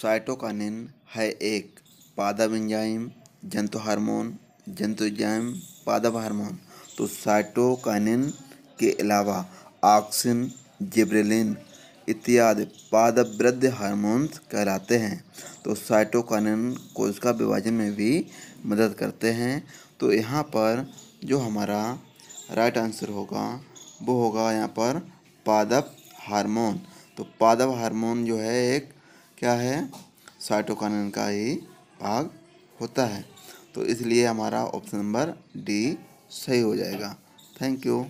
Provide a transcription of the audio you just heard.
cytokinin है एक पादप एंजाइम जंतु हार्मोन जंतु एंजाइम पादप हार्मोन तो साइटोकानिन के अलावा ऑक्सिन जिब्रेलिन इत्यादि पादप वृद्ध हार्मोन्स कहलाते हैं तो साइटोकानिन कोशिका विभाजन में भी मदद करते हैं तो यहाँ पर जो हमारा राइट आंसर होगा वो होगा यहाँ पर पादप हार्मोन तो पादप हार्मोन जो है एक क्या है साइटोकाइनिन का ही भाग होता है तो इसलिए हमारा ऑप्शन नंबर डी सही हो जाएगा थैंक यू